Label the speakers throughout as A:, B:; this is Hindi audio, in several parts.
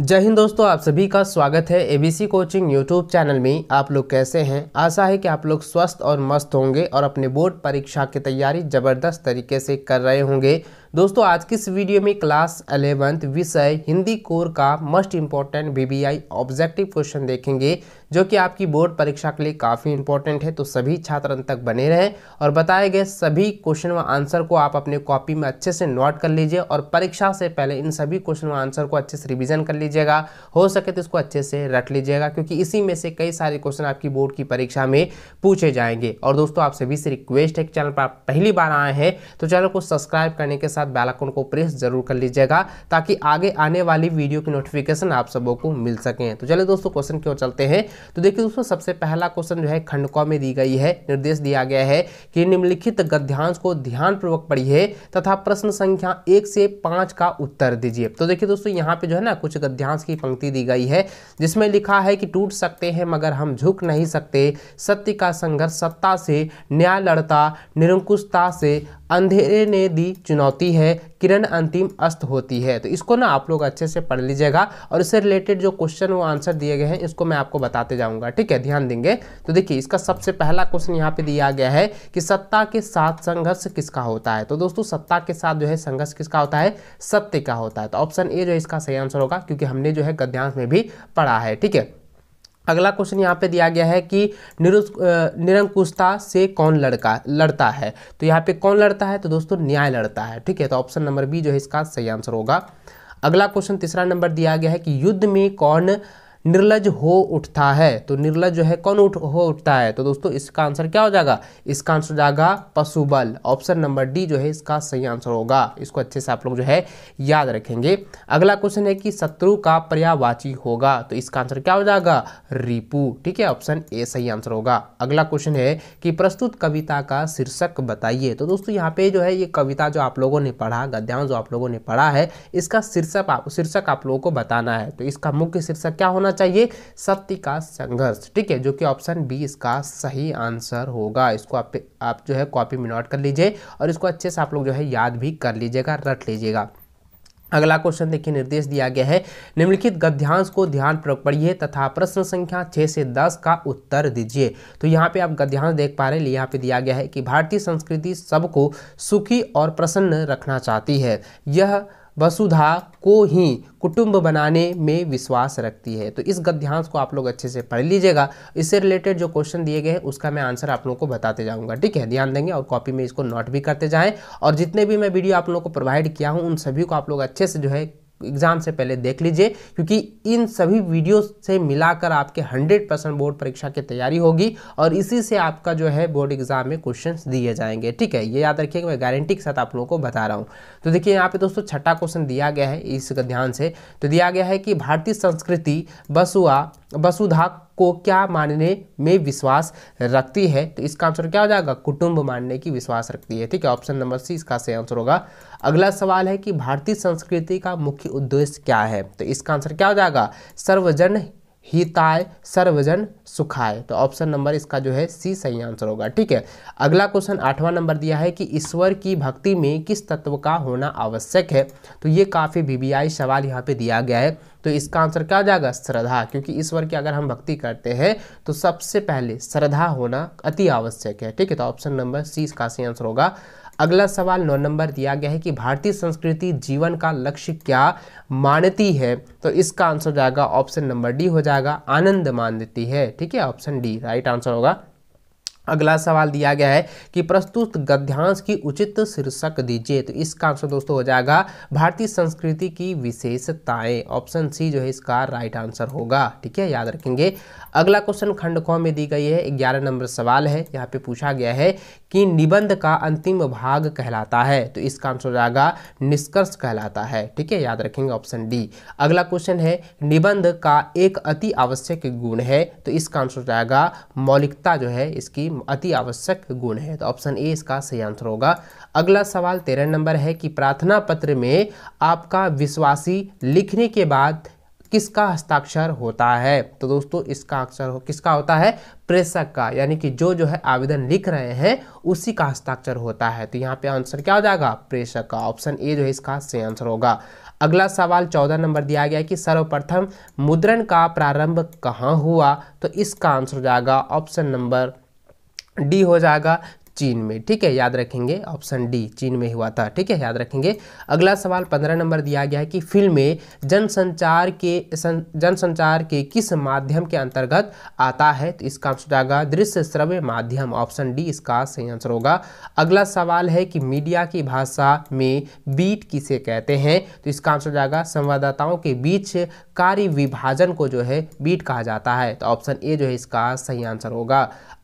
A: जय हिंद दोस्तों आप सभी का स्वागत है एबीसी कोचिंग यूट्यूब चैनल में आप लोग कैसे हैं आशा है कि आप लोग स्वस्थ और मस्त होंगे और अपने बोर्ड परीक्षा की तैयारी ज़बरदस्त तरीके से कर रहे होंगे दोस्तों आज की इस वीडियो में क्लास अलेवंथ विषय हिंदी कोर का most important VVI objective question देखेंगे जो कि आपकी बोर्ड परीक्षा के लिए काफ़ी इंपॉर्टेंट है तो सभी छात्र अंत तक बने रहें और बताए गए सभी क्वेश्चन व आंसर को आप अपने कॉपी में अच्छे से नोट कर लीजिए और परीक्षा से पहले इन सभी क्वेश्चन व आंसर को अच्छे से रिविजन कर लीजिएगा हो सके तो इसको अच्छे से रट लीजिएगा क्योंकि इसी में से कई सारे क्वेश्चन आपकी बोर्ड की परीक्षा में पूछे जाएंगे और दोस्तों आप सभी से रिक्वेस्ट है कि चैनल पर आप पहली बार आए हैं तो चैनल को सब्सक्राइब करने के साथ साथ बैलाकोन को प्रेस जरूर कर लीजिएगा ताकि आगे आने वाली वीडियो की नोटिफिकेशन आप सबों को मिल सके तो चले दोस्तों क्वेश्चन क्यों चलते हैं तो देखिए दोस्तों सबसे पहला क्वेश्चन जो है खंडकौ में दी गई है निर्देश दिया गया है कि निम्नलिखित गद्यांश को ध्यानपूर्वक पढ़िए तथा प्रश्न संख्या एक से पांच का उत्तर दीजिए तो देखिए दोस्तों यहाँ पे जो है ना कुछ गद्यांश की पंक्ति दी गई है जिसमें लिखा है कि टूट सकते हैं मगर हम झुक नहीं सकते सत्य का संघर्ष सत्ता से न्याय लड़ता निरंकुशता से अंधेरे ने दी चुनौती है किरण अंतिम अस्त होती है तो इसको ना आप लोग अच्छे से पढ़ लीजिएगा और इससे रिलेटेड जो क्वेश्चन वो आंसर दिए गए हैं इसको मैं आपको बताते जाऊंगा ठीक है ध्यान देंगे तो देखिए इसका सबसे पहला क्वेश्चन यहाँ पे दिया गया है कि सत्ता के साथ संघर्ष किसका होता है तो दोस्तों सत्ता के साथ जो है संघर्ष किसका होता है सत्य का होता है तो ऑप्शन ए जो है इसका सही आंसर होगा क्योंकि हमने जो है गद्यांश में भी पढ़ा है ठीक है अगला क्वेश्चन यहाँ पे दिया गया है कि निरंकुशता से कौन लड़का लड़ता है तो यहाँ पे कौन लड़ता है तो दोस्तों न्याय लड़ता है ठीक है तो ऑप्शन नंबर बी जो है इसका सही आंसर होगा अगला क्वेश्चन तीसरा नंबर दिया गया है कि युद्ध में कौन निर्लज हो उठता है तो निर्लज जो है कौन उठ हो उठता है तो दोस्तों इसका आंसर क्या हो जाएगा इसका आंसर हो जाएगा पशुबल ऑप्शन नंबर डी जो है इसका सही आंसर होगा इसको अच्छे से आप लोग जो है याद रखेंगे अगला क्वेश्चन है कि शत्रु का पर्यावाची होगा तो इसका आंसर क्या हो जाएगा रिपू ठीक है ऑप्शन ए सही आंसर होगा अगला क्वेश्चन है कि प्रस्तुत कविता का शीर्षक बताइए तो दोस्तों यहाँ पे जो है ये कविता जो आप लोगों ने पढ़ा गद्यांश जो आप लोगों ने पढ़ा है इसका शीर्षक शीर्षक आप लोगों को बताना है तो इसका मुख्य शीर्षक क्या होना होना चाहिए सत्य का संघर्ष ठीक है जो कि ऑप्शन बी इसका सही आंसर होगा इसको आप आप जो है कॉपी में नोट कर लीजिए और इसको अच्छे से आप लोग जो है याद भी कर लीजिएगा रट लीजिएगा अगला क्वेश्चन देखिए निर्देश दिया गया है निम्नलिखित गद्यांश को ध्यानपूर्वक पढ़िए तथा प्रश्न संख्या छः से दस का उत्तर दीजिए तो यहाँ पे आप गद्यांश देख पा रहे हैं यहाँ पे दिया गया है कि भारतीय संस्कृति सबको सुखी और प्रसन्न रखना चाहती है यह वसुधा को ही कुटुंब बनाने में विश्वास रखती है तो इस गद्यांश को आप लोग अच्छे से पढ़ लीजिएगा इससे रिलेटेड जो क्वेश्चन दिए गए हैं उसका मैं आंसर आप लोगों को बताते जाऊंगा ठीक है ध्यान देंगे और कॉपी में इसको नोट भी करते जाएं और जितने भी मैं वीडियो आप लोगों को प्रोवाइड किया हूँ उन सभी को आप लोग अच्छे से जो है एग्ज़ाम से पहले देख लीजिए क्योंकि इन सभी वीडियो से मिलाकर आपके 100 परसेंट बोर्ड परीक्षा की तैयारी होगी और इसी से आपका जो है बोर्ड एग्ज़ाम में क्वेश्चन दिए जाएंगे ठीक है ये याद रखिए मैं गारंटी के साथ आप लोगों को बता रहा हूँ तो देखिए यहाँ पे दोस्तों छठा क्वेश्चन दिया गया है इसका ध्यान से तो दिया गया है कि भारतीय संस्कृति बसुआ बसुधा को क्या मानने में विश्वास रखती है तो इसका आंसर क्या हो जाएगा कुटुंब मानने की विश्वास रखती है ठीक है ऑप्शन नंबर सी इसका सही आंसर होगा अगला सवाल है कि भारतीय संस्कृति का मुख्य उद्देश्य क्या है तो इसका आंसर क्या हो जाएगा सर्वजन हिताय सर्वजन सुखाय तो ऑप्शन नंबर इसका जो है सी सही आंसर होगा ठीक है अगला क्वेश्चन आठवां नंबर दिया है कि ईश्वर की भक्ति में किस तत्व का होना आवश्यक है तो ये काफ़ी बीबीआई सवाल यहाँ पे दिया गया है तो इसका आंसर क्या हो जाएगा श्रद्धा क्योंकि ईश्वर की अगर हम भक्ति करते हैं तो सबसे पहले श्रद्धा होना अति आवश्यक है ठीक है तो ऑप्शन नंबर सी इसका सही आंसर होगा अगला सवाल नौ नंबर दिया गया है कि भारतीय संस्कृति जीवन का लक्ष्य क्या मानती है तो इसका आंसर जाएगा ऑप्शन नंबर डी हो जाएगा आनंद मानती है ठीक है ऑप्शन डी राइट आंसर होगा अगला सवाल दिया गया है कि प्रस्तुत गद्यांश की उचित शीर्षक दीजिए तो इसका आंसर दोस्तों हो जाएगा भारतीय संस्कृति की विशेषताएं ऑप्शन सी जो है इसका राइट आंसर होगा ठीक है याद रखेंगे अगला क्वेश्चन खंड कौ में दी गई है ग्यारह नंबर सवाल है यहाँ पे पूछा गया है कि निबंध का अंतिम भाग कहलाता है तो इसका आंसर हो जाएगा निष्कर्ष कहलाता है ठीक है याद रखेंगे ऑप्शन डी अगला क्वेश्चन है निबंध का एक अति आवश्यक गुण है तो इसका आंसर हो जाएगा मौलिकता जो है इसकी अति आवश्यक गुण है तो ऑप्शन ए इसका सही आंसर होगा अगला सवाल तेरह नंबर है कि प्रार्थना पत्र में आपका विश्वासी लिखने के बाद किसका हस्ताक्षर होता है तो दोस्तों इसका अक्षर हो किसका होता है प्रेषक का यानी कि जो जो है आवेदन लिख रहे हैं उसी का हस्ताक्षर होता है तो यहाँ पे आंसर क्या हो जाएगा प्रेषक का ऑप्शन ए जो है इसका सही आंसर होगा अगला सवाल चौदह नंबर दिया गया कि सर्वप्रथम मुद्रण का प्रारंभ कहाँ हुआ तो इसका आंसर हो जाएगा ऑप्शन नंबर डी हो जाएगा चीन में ठीक है याद रखेंगे ऑप्शन डी चीन में हुआ था ठीक है याद रखेंगे अगला सवाल पंद्रह नंबर दिया गया है कि फिल्म में जनसंचार के जनसंचार के किस माध्यम के अंतर्गत आता है तो इसका आंसर आएगा दृश्य श्रव्य माध्यम ऑप्शन डी इसका सही आंसर होगा अगला सवाल है कि मीडिया की भाषा में बीट किसे कहते हैं तो इसका आंसर जाएगा संवाददाताओं के बीच कार्य विभाजन को जो है बीट कहा जाता है तो ऑप्शन ए जो है इसका सही आंसर होगा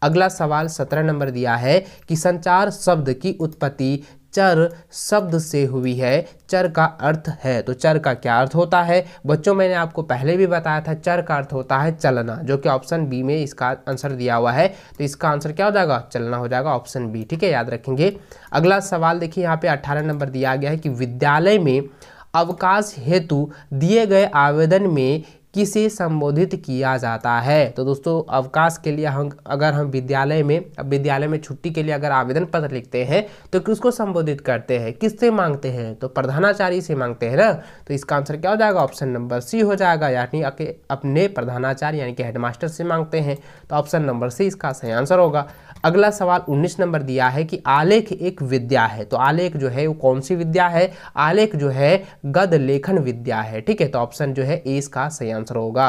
A: अगला सवाल सत्रह नंबर दिया है कि संचार शब्द की उत्पत्ति चर शब्द से हुई है चर का अर्थ है तो चर का क्या अर्थ होता है बच्चों मैंने आपको पहले भी बताया था चर का अर्थ होता है चलना जो कि ऑप्शन बी में इसका आंसर दिया हुआ है तो इसका आंसर क्या हो जाएगा चलना हो जाएगा ऑप्शन बी ठीक है याद रखेंगे अगला सवाल देखिए यहाँ पे अट्ठारह नंबर दिया गया है कि विद्यालय में अवकाश हेतु दिए गए आवेदन में किसे संबोधित किया जाता है तो दोस्तों अवकाश के लिए हम अगर हम विद्यालय में अब विद्यालय में छुट्टी के लिए अगर आवेदन पत्र लिखते हैं तो किसको संबोधित करते हैं किससे मांगते हैं तो प्रधानाचार्य से मांगते हैं ना तो इसका आंसर क्या हो जाएगा ऑप्शन नंबर सी हो जाएगा यानी अपने प्रधानाचार्य यानी कि हेडमास्टर से मांगते हैं तो ऑप्शन नंबर सी इसका सही आंसर होगा अगला सवाल 19 नंबर दिया है कि आलेख एक विद्या है तो आलेख जो है वो कौन सी विद्या है आलेख जो है गद लेखन विद्या है ठीक है तो ऑप्शन जो है ए इसका सही आंसर होगा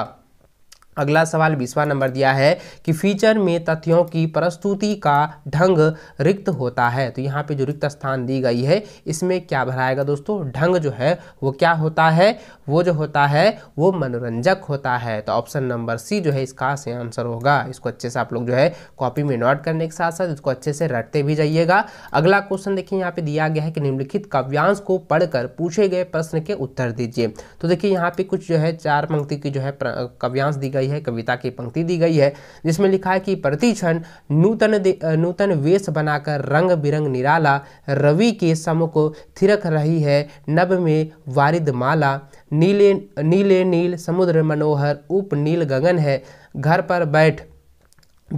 A: अगला सवाल बीसवा नंबर दिया है कि फीचर में तथ्यों की प्रस्तुति का ढंग रिक्त होता है तो यहाँ पे जो रिक्त स्थान दी गई है इसमें क्या भराएगा दोस्तों ढंग जो है वो क्या होता है वो जो होता है वो मनोरंजक होता है तो ऑप्शन नंबर सी जो है इसका से आंसर होगा इसको अच्छे से आप लोग जो है कॉपी में नोट करने के साथ साथ इसको अच्छे से रटते भी जाइएगा अगला क्वेश्चन देखिए यहाँ पे दिया गया है कि निम्नलिखित काव्यांश को पढ़कर पूछे गए प्रश्न के उत्तर दीजिए तो देखिए यहाँ पे कुछ जो है चार पंक्ति की जो है काव्यांश दी गई गई है कविता की पंक्ति दी गई है जिसमें लिखा है कि प्रति क्षण नूतन नूतन वेश बनाकर रंग बिरंग निराला रवि के सम को थिरक रही है नभ में वारिद माला नीले नीले नील समुद्र मनोहर उप नील गगन है घर पर बैठ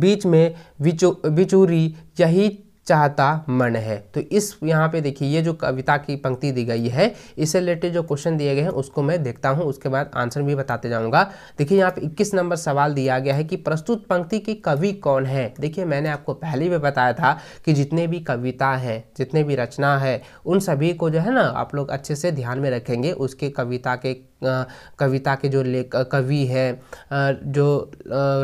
A: बीच में बिचू बिचूरी यही चाहता मन है तो इस यहाँ पे देखिए ये जो कविता की पंक्ति दी गई है इससे रिलेटेड जो क्वेश्चन दिए गए हैं उसको मैं देखता हूँ उसके बाद आंसर भी बताते जाऊँगा देखिए यहाँ पे 21 नंबर सवाल दिया गया है कि प्रस्तुत पंक्ति की कवि कौन है देखिए मैंने आपको पहले भी बताया था कि जितने भी कविता है जितने भी रचना है उन सभी को जो है ना आप लोग अच्छे से ध्यान में रखेंगे उसके कविता के कविता के जो लेख कवि है जो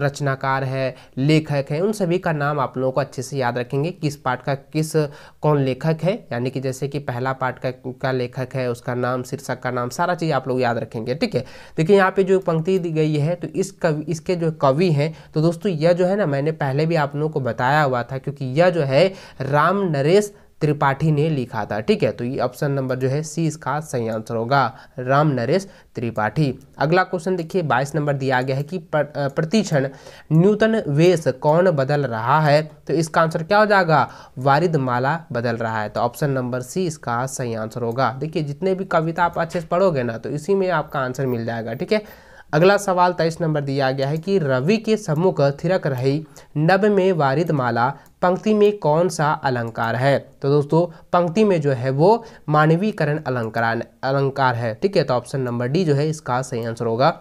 A: रचनाकार है लेखक है उन सभी का नाम आप लोगों को अच्छे से याद रखेंगे किस पाठ का किस कौन लेखक है यानी कि जैसे कि पहला पाठ का का लेखक है उसका नाम शीर्षक का नाम सारा चीज़ आप लोग याद रखेंगे ठीक है देखिए यहाँ पे जो पंक्ति दी गई है तो इस कवि इसके जो कवि हैं तो दोस्तों यह जो है ना मैंने पहले भी आप लोगों को बताया हुआ था क्योंकि यह जो है राम नरेश त्रिपाठी ने लिखा था ठीक है तो ये ऑप्शन नंबर जो है सी इसका सही आंसर होगा राम नरेश त्रिपाठी अगला क्वेश्चन देखिए बाईस नंबर दिया गया है कि प्रति क्षण वेश कौन बदल रहा है तो इसका आंसर क्या हो जाएगा वारिद माला बदल रहा है तो ऑप्शन नंबर सी इसका सही आंसर होगा देखिए जितने भी कविता आप अच्छे से पढ़ोगे ना तो इसी में आपका आंसर मिल जाएगा ठीक है अगला सवाल तेईस तो नंबर दिया गया है कि रवि के सम्मुख थिरक रही नब में वारिद माला पंक्ति में कौन सा अलंकार है तो दोस्तों पंक्ति में जो है वो मानवीकरण अलंकार अलंकार है ठीक है तो ऑप्शन नंबर डी जो है इसका सही आंसर होगा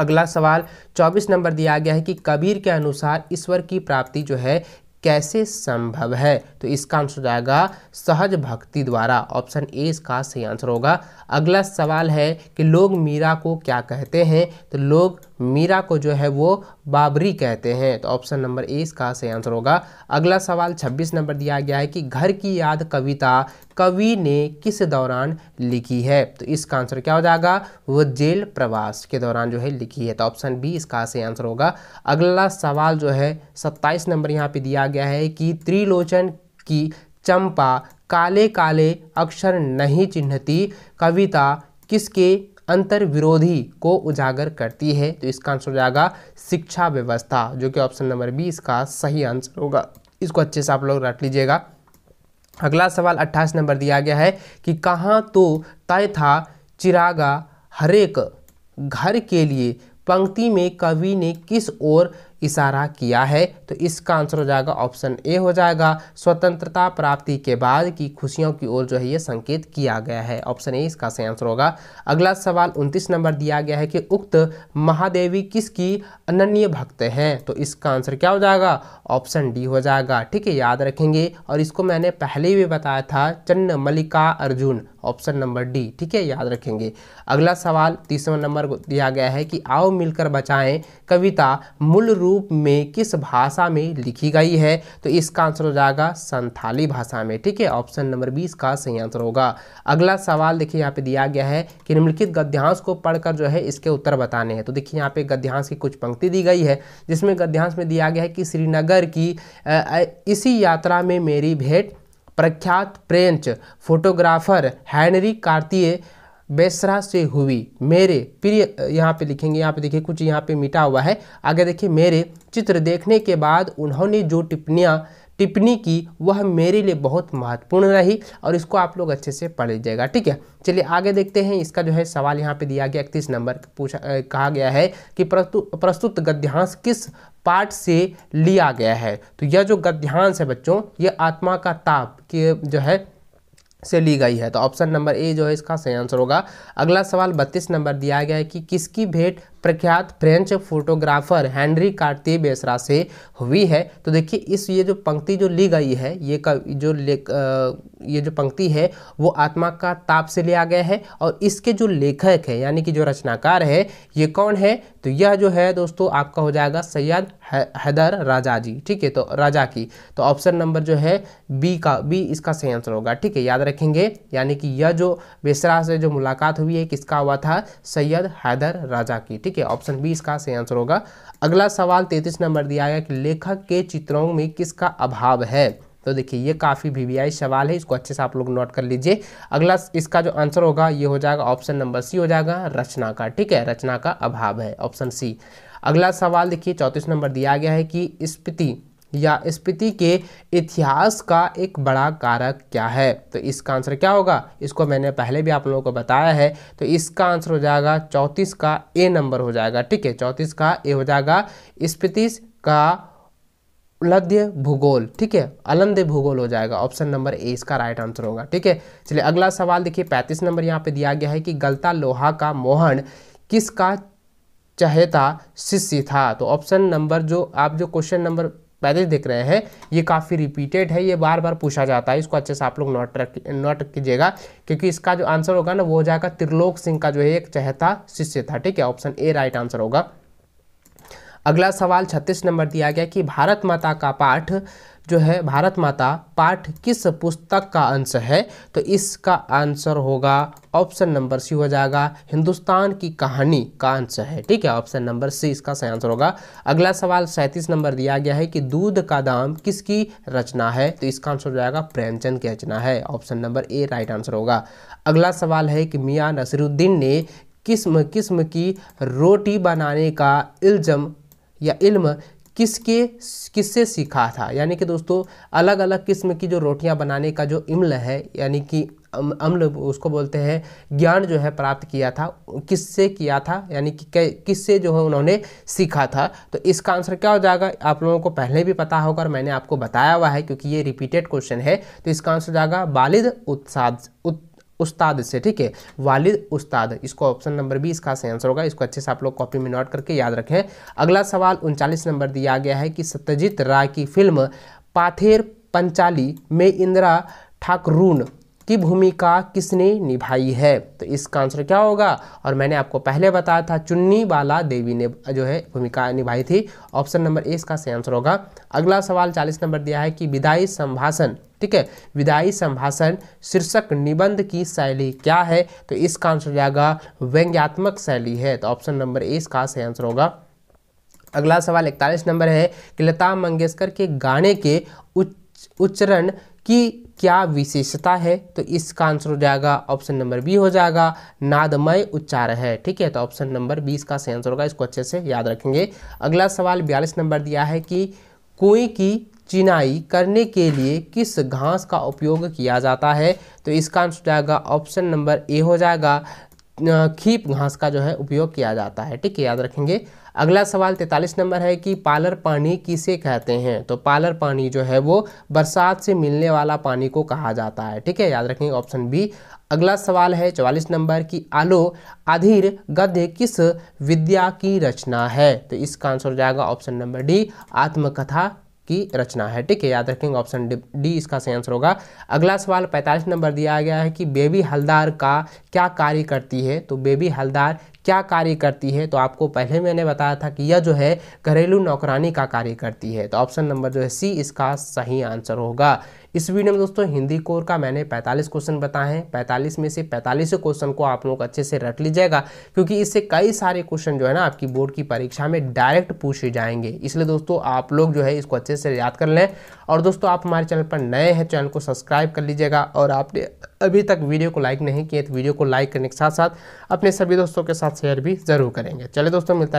A: अगला सवाल 24 नंबर दिया गया है कि कबीर के अनुसार ईश्वर की प्राप्ति जो है कैसे संभव है तो इसका आंसर हो जाएगा सहज भक्ति द्वारा ऑप्शन ए इसका सही आंसर होगा अगला सवाल है कि लोग मीरा को क्या कहते हैं तो लोग मीरा को जो है वो बाबरी कहते हैं तो ऑप्शन नंबर ए इसका सही आंसर होगा अगला सवाल 26 नंबर दिया गया है कि घर की याद कविता कवि ने किस दौरान लिखी है तो इसका आंसर क्या हो जाएगा वो जेल प्रवास के दौरान जो है लिखी है तो ऑप्शन बी इसका से आंसर होगा अगला सवाल जो है सत्ताईस नंबर यहाँ पे दिया गया है कि त्रिलोचन की चंपा काले काले अक्षर नहीं चिन्हती कविता किसके अंतर विरोधी को उजागर करती है तो इसका आंसर हो जाएगा शिक्षा व्यवस्था जो कि ऑप्शन नंबर बी इसका सही आंसर होगा इसको अच्छे से आप लोग रख लीजिएगा अगला सवाल अट्ठाईस नंबर दिया गया है कि कहाँ तो तय था चिरागा हरेक घर के लिए पंक्ति में कवि ने किस ओर इशारा किया है तो इसका आंसर हो जाएगा ऑप्शन ए हो जाएगा स्वतंत्रता प्राप्ति के बाद की खुशियों की ओर जो है ये संकेत किया गया है ऑप्शन ए इसका सही आंसर होगा अगला सवाल उनतीस नंबर दिया गया है कि उक्त महादेवी किसकी अनन्य भक्त हैं तो इसका आंसर क्या हो जाएगा ऑप्शन डी हो जाएगा ठीक है याद रखेंगे और इसको मैंने पहले भी बताया था Channa Mallikarjun option number D ठीक है याद रखेंगे अगला सवाल तीसरा नंबर दिया गया है कि आओ मिलकर बचाएं कविता मूल रूप में किस भाषा में लिखी गई है तो इसका आंसर हो जाएगा संथाली भाषा में ठीक है ऑप्शन नंबर बीस का सही आंसर होगा अगला सवाल देखिए यहाँ पे दिया गया है कि निम्नलिखित गद्यांश को पढ़कर जो है इसके उत्तर बताने हैं तो देखिए यहाँ पे गद्यांश की कुछ पंक्ति दी गई है जिसमें गद्यांश में दिया गया है कि श्रीनगर की इसी यात्रा में मेरी भेंट प्रख्यात फ्रेंच फोटोग्राफर हैनरी कार्तीय बेसरा से हुई मेरे प्रिय यहाँ पे लिखेंगे यहाँ पे देखिए कुछ यहाँ पे मिटा हुआ है आगे देखिए मेरे चित्र देखने के बाद उन्होंने जो टिप्पणियाँ टिप्पणी की वह मेरे लिए बहुत महत्वपूर्ण रही और इसको आप लोग अच्छे से पढ़ लीजिएगा ठीक है चलिए आगे देखते हैं इसका जो है सवाल यहाँ पे दिया गया इकतीस नंबर पूछा कहा गया है कि प्रस्तुत गद्यांश किस पाठ से लिया गया है तो यह जो गद्यांश है बच्चों यह आत्मा का ताप के जो है से ली गई है तो ऑप्शन नंबर ए जो है इसका सही आंसर होगा अगला सवाल बत्तीस नंबर दिया गया है कि किसकी भेंट प्रख्यात French photographer Henri Cartier Bresson से हुई है तो देखिए इस ये जो पंक्ति जो ली गई है ये का जो ले ये जो पंक्ति है वो आत्मा का ताप से लिया गया है और इसके जो लेखक है यानी कि जो रचनाकार है ये कौन है तो यह जो है दोस्तों आपका हो जाएगा सैयद हैदर राजा जी ठीक है तो राजा की तो ऑप्शन नंबर जो है बी का बी इसका सही आंसर होगा ठीक है याद रखेंगे यानी कि यह जो बेसरा से जो मुलाकात हुई है किसका हुआ था सैयद हैदर राजा की ठीक ठीक है ऑप्शन बी इसका सही आंसर होगा अगला सवाल तैतीस नंबर दिया गया कि लेखक के चित्रों में किसका अभाव है तो देखिए ये काफ़ी वी सवाल है इसको अच्छे से आप लोग नोट कर लीजिए अगला इसका जो आंसर होगा ये हो जाएगा ऑप्शन नंबर सी हो जाएगा रचना का ठीक है रचना का अभाव है ऑप्शन सी अगला सवाल देखिए चौंतीस नंबर दिया गया है कि स्पिति या स्पीति के इतिहास का एक बड़ा कारक क्या है तो इसका आंसर क्या होगा इसको मैंने पहले भी आप लोगों को बताया है तो इसका आंसर हो जाएगा चौंतीस का ए नंबर हो जाएगा ठीक है चौंतीस का ए हो जाएगा स्पीति का लद्य भूगोल ठीक है अलंध्य भूगोल हो जाएगा ऑप्शन नंबर ए इसका राइट आंसर होगा ठीक है चलिए अगला सवाल देखिए पैंतीस नंबर यहाँ पे दिया गया है कि गलता लोहा का मोहन किसका चहेता शिष्य था तो ऑप्शन नंबर जो आप जो क्वेश्चन नंबर पैदल दिख रहे हैं ये काफ़ी रिपीटेड है ये बार बार पूछा जाता है इसको अच्छे से आप लोग नोट रख नोट कीजिएगा क्योंकि इसका जो आंसर होगा ना वो हो जाएगा त्रिलोक सिंह का जो है एक चहता शिष्य था ठीक है ऑप्शन ए राइट आंसर होगा अगला सवाल छत्तीस नंबर दिया गया कि भारत माता का पाठ जो है भारत माता पाठ किस पुस्तक का अंश है तो इसका आंसर होगा ऑप्शन नंबर सी हो जाएगा हिंदुस्तान की कहानी का अंश है ठीक है ऑप्शन नंबर सी इसका सही आंसर होगा अगला सवाल सैंतीस नंबर दिया गया है कि दूध का दाम किसकी रचना है तो इसका आंसर हो जाएगा प्रेमचंद की रचना है option number A right answer होगा अगला सवाल है कि मियाँ नसरुद्दीन ने किस्म किस्म की रोटी बनाने का इल्ज़म या इल्म किसके किससे सीखा था यानी कि दोस्तों अलग अलग किस्म की जो रोटियां बनाने का जो इम्ल है यानी कि अम्ल उसको बोलते हैं ज्ञान जो है प्राप्त किया था किससे किया था यानी कि किससे जो है उन्होंने सीखा था तो इसका आंसर क्या हो जाएगा आप लोगों को पहले भी पता होगा और मैंने आपको बताया हुआ है क्योंकि ये रिपीटेड क्वेश्चन है तो इसका आंसर जाएगा बालिद उत्साद उत, उस्ताद से ठीक है वालिद उस्ताद इसको ऑप्शन नंबर बी इसका सही आंसर होगा इसको अच्छे से आप लोग कॉपी में नोट करके याद रखें अगला सवाल उनचालीस नंबर दिया गया है कि सत्यजीत राय की फिल्म पाथेर पंचाली में इंदिरा ठाकरून की भूमिका किसने निभाई है तो इसका आंसर क्या होगा और मैंने आपको पहले बताया था चुन्नी बाला देवी ने जो है भूमिका निभाई थी ऑप्शन नंबर ए इसका सही आंसर होगा अगला सवाल चालीस नंबर दिया है कि विदाई संभाषण ठीक है विदाई संभाषण शीर्षक निबंध की शैली क्या है तो इसका आंसर जाएगा व्यंग्यात्मक शैली है तो ऑप्शन नंबर ए इसका सही आंसर होगा अगला सवाल इकतालीस नंबर है कि लता मंगेशकर के गाने के उच्च उच्चरण की क्या विशेषता है तो इसका आंसर हो जाएगा ऑप्शन नंबर बी हो जाएगा नादमय उच्चार है ठीक है तो ऑप्शन नंबर बी इसका सही आंसर होगा इसको अच्छे से याद रखेंगे अगला सवाल बयालीस नंबर दिया है कि कुएं की चिनाई करने के लिए किस घास का उपयोग किया जाता है तो इसका आंसर जाएगा ऑप्शन नंबर ए हो जाएगा खीप घास का जो है उपयोग किया जाता है ठीक है याद रखेंगे अगला सवाल तैतालीस नंबर है कि पालर पानी किसे कहते हैं तो पालर पानी जो है वो बरसात से मिलने वाला पानी को कहा जाता है ठीक है याद रखेंगे ऑप्शन बी अगला सवाल है चवालीस नंबर की आलो आधिर गद्य किस विद्या की रचना है तो इसका आंसर हो जाएगा ऑप्शन नंबर डी आत्मकथा की रचना है ठीक है याद रखेंगे ऑप्शन डी इसका सही आंसर होगा अगला सवाल पैंतालीस नंबर दिया गया है कि बेबी हलदार का क्या कार्य करती है तो बेबी हलदार क्या कार्य करती है तो आपको पहले मैंने बताया था कि यह जो है घरेलू नौकरानी का कार्य करती है तो ऑप्शन नंबर जो है सी इसका सही आंसर होगा इस वीडियो में दोस्तों हिंदी कोर का मैंने 45 क्वेश्चन बताए हैं 45 में से 45 क्वेश्चन को आप लोग अच्छे से रट लीजिएगा क्योंकि इससे कई सारे क्वेश्चन जो है ना आपकी बोर्ड की परीक्षा में डायरेक्ट पूछे जाएंगे इसलिए दोस्तों आप लोग जो है इसको अच्छे से याद कर लें और दोस्तों आप हमारे चैनल पर नए हैं चैनल को सब्सक्राइब कर लीजिएगा और आपने अभी तक वीडियो को लाइक नहीं किए तो वीडियो को लाइक करने के साथ साथ अपने सभी दोस्तों के साथ शेयर भी जरूर करेंगे चले दोस्तों मिलता